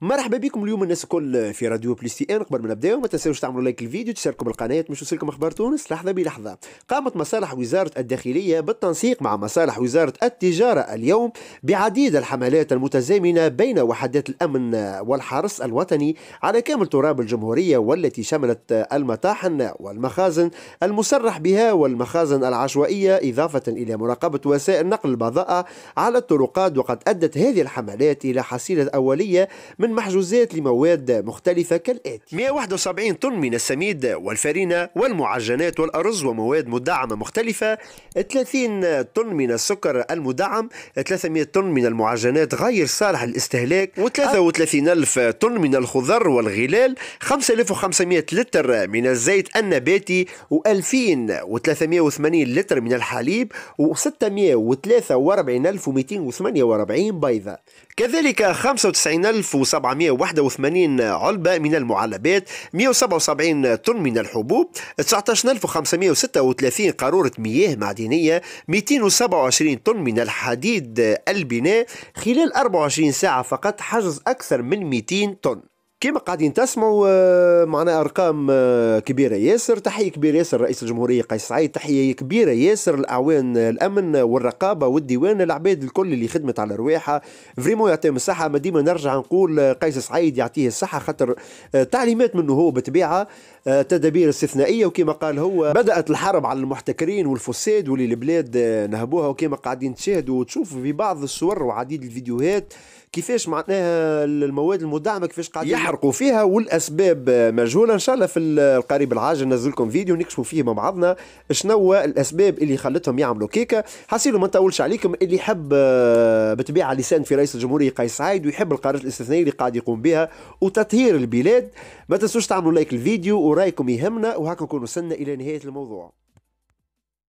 مرحبا بكم اليوم الناس الكل في راديو بليس تي ان قبل ما نبداو ما تنساوش تعملوا لايك للفيديو تشاركوا بالقناه باش يوصلكم اخبار تونس لحظه بلحظه قامت مصالح وزاره الداخليه بالتنسيق مع مصالح وزاره التجاره اليوم بعديد الحملات المتزامنه بين وحدات الامن والحرس الوطني على كامل تراب الجمهوريه والتي شملت المطاحن والمخازن المسرح بها والمخازن العشوائيه اضافه الى مراقبه وسائل نقل البضائع على الطرقات وقد ادت هذه الحملات الى حصيله اوليه من من محجوزات لمواد مختلفة كالآتي 171 طن من السميد والفارينة والمعجنات والأرز ومواد مدعمة مختلفة 30 طن من السكر المدعم 300 طن من المعجنات غير صالح للاستهلاك و33 ألف طن من الخضر والغلال 5500 لتر من الزيت النباتي و2380 لتر من الحليب و643248 بيضة كذلك 95000 781 علبة من المعلبات 177 طن من الحبوب 19536 قارورة مياه معدنية 227 طن من الحديد البناء خلال 24 ساعة فقط حجز أكثر من 200 طن كيما قاعدين تسمعوا آه، معنا ارقام آه، كبيره ياسر تحيه كبيره ياسر رئيس الجمهوريه قيس سعيد تحيه كبيره ياسر لاعوان آه، الامن والرقابه والديوان العباد الكل اللي خدمت على رواحها فريمون يعطيهم الصحه ما ديما نرجع نقول قيس سعيد يعطيه الصحه خاطر تعليمات منه هو بتبيعه تدابير استثنائيه وكما قال هو بدات الحرب على المحتكرين والفساد واللي البلاد نهبوها وكما قاعدين تشاهدوا وتشوفوا في بعض الصور وعديد الفيديوهات كيفاش معناها المواد المدعمه كيفاش قاعدين نحرقوا فيها والاسباب مجهوله ان شاء الله في القريب العاجل ننزل لكم فيديو نكشفوا فيه مع بعضنا شنو الاسباب اللي خلتهم يعملوا كيكه حاسيلو ما نطولش عليكم اللي يحب آه، بتبيع لسان في رئيس الجمهوريه قيس سعيد ويحب القرارات الاستثنائيه اللي قاعد يقوم بها وتطهير البلاد ما تنسوش تعملوا لايك الفيديو ورايكم يهمنا وهكا نكون وصلنا الى نهايه الموضوع